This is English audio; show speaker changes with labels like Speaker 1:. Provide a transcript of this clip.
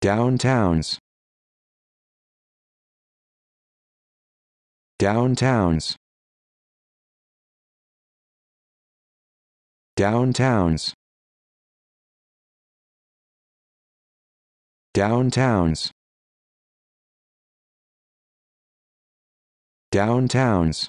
Speaker 1: downtowns downtowns downtowns downtowns downtowns